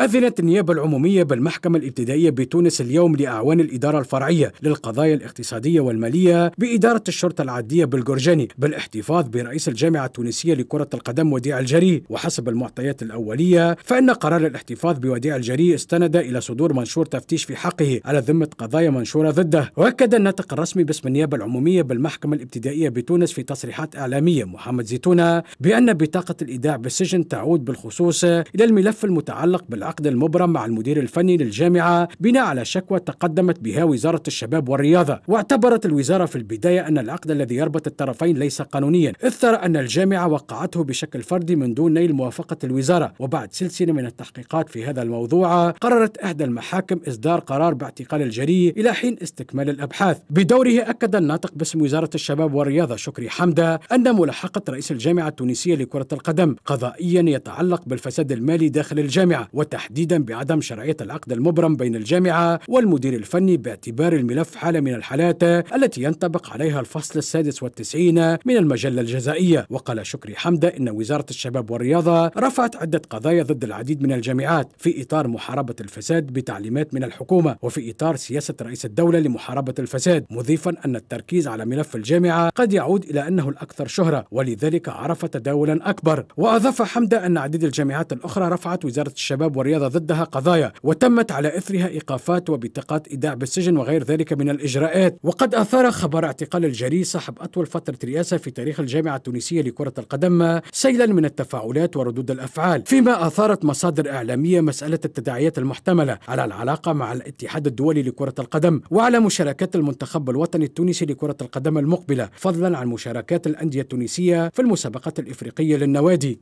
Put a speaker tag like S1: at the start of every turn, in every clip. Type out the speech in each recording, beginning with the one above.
S1: أذنت النيابة العمومية بالمحكمة الابتدائية بتونس اليوم لأعوان الإدارة الفرعية للقضايا الاقتصادية والمالية بإدارة الشرطة العادية بالجرجاني بالاحتفاظ برئيس الجامعة التونسية لكرة القدم وديع الجري وحسب المعطيات الأولية فإن قرار الاحتفاظ بوديع الجري استند إلى صدور منشور تفتيش في حقه على ذمة قضايا منشورة ضده وأكد الناطق الرسمي باسم النيابة العمومية بالمحكمة الابتدائية بتونس في تصريحات إعلامية محمد زيتونة بأن بطاقة الإيداع بالسجن تعود بالخصوص إلى الملف المتعلق بال العقد المبرم مع المدير الفني للجامعة بناء على شكوى تقدمت بها وزارة الشباب والرياضة واعتبرت الوزارة في البداية أن العقد الذي يربط الطرفين ليس قانونيا إذ ترى أن الجامعة وقعته بشكل فردي من دون نيل موافقة الوزارة وبعد سلسلة من التحقيقات في هذا الموضوع قررت إحدى المحاكم إصدار قرار باعتقال الجري إلى حين استكمال الأبحاث بدوره أكد الناطق باسم وزارة الشباب والرياضة شكري حمدة أن ملاحقة رئيس الجامعة التونسية لكرة القدم قضائيا يتعلق بالفساد المالي داخل الجامعة تحديدا بعدم شرعية العقد المبرم بين الجامعة والمدير الفني باعتبار الملف حالة من الحالات التي ينطبق عليها الفصل السادس والتسعين من المجلة الجزائية وقال شكري حمدة إن وزارة الشباب والرياضة رفعت عدة قضايا ضد العديد من الجامعات في إطار محاربة الفساد بتعليمات من الحكومة وفي إطار سياسة رئيس الدولة لمحاربة الفساد مضيفا أن التركيز على ملف الجامعة قد يعود إلى أنه الأكثر شهرة ولذلك عرف تداولا أكبر وأضاف حمدة أن عديد الجامعات الأخرى رفعت وزارة الشباب والرياضة ضدها قضايا وتمت على إثرها إيقافات وبطاقات إيداع بالسجن وغير ذلك من الإجراءات وقد أثار خبر اعتقال الجري صاحب أطول فترة رئاسة في تاريخ الجامعة التونسية لكرة القدم سيلا من التفاعلات وردود الأفعال فيما أثارت مصادر إعلامية مسألة التداعيات المحتملة على العلاقة مع الاتحاد الدولي لكرة القدم وعلى مشاركات المنتخب الوطني التونسي لكرة القدم المقبلة فضلا عن مشاركات الأندية التونسية في المسابقات الإفريقية للنوادي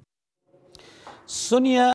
S1: سونيا